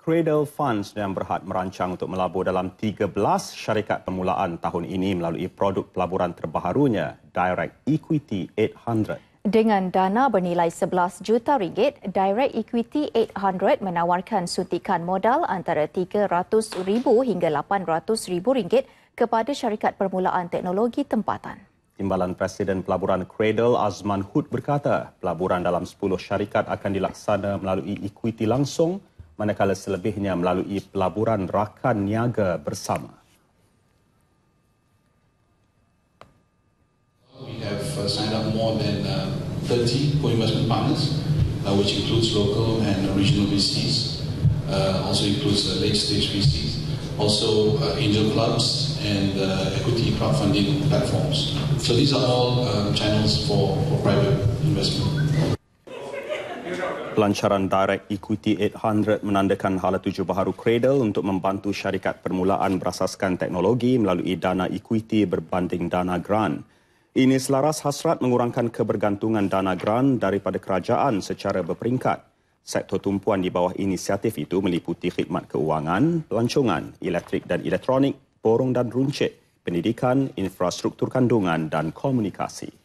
Cradle Funds yang berhad merancang untuk melabur dalam 13 syarikat permulaan tahun ini melalui produk pelaburan terbaharunya, Direct Equity 800. Dengan dana bernilai 11 juta ringgit, Direct Equity 800 menawarkan suntikan modal antara ribu hingga ribu ringgit kepada syarikat permulaan teknologi tempatan. Timbalan Presiden Pelaburan Cradle Azman Hood berkata, pelaburan dalam 10 syarikat akan dilaksana melalui equity langsung manakala selebihnya melalui pelaburan rakan niaga bersama. We uh, Pelancaran Direct Equity 800 menandakan hala tuju baharu Cradle untuk membantu syarikat permulaan berasaskan teknologi melalui dana equity berbanding dana grant. Ini selaras hasrat mengurangkan kebergantungan dana grant daripada kerajaan secara berperingkat. Sektor tumpuan di bawah inisiatif itu meliputi khidmat keuangan, pelancongan, elektrik dan elektronik, borong dan runcit, pendidikan, infrastruktur kandungan dan komunikasi.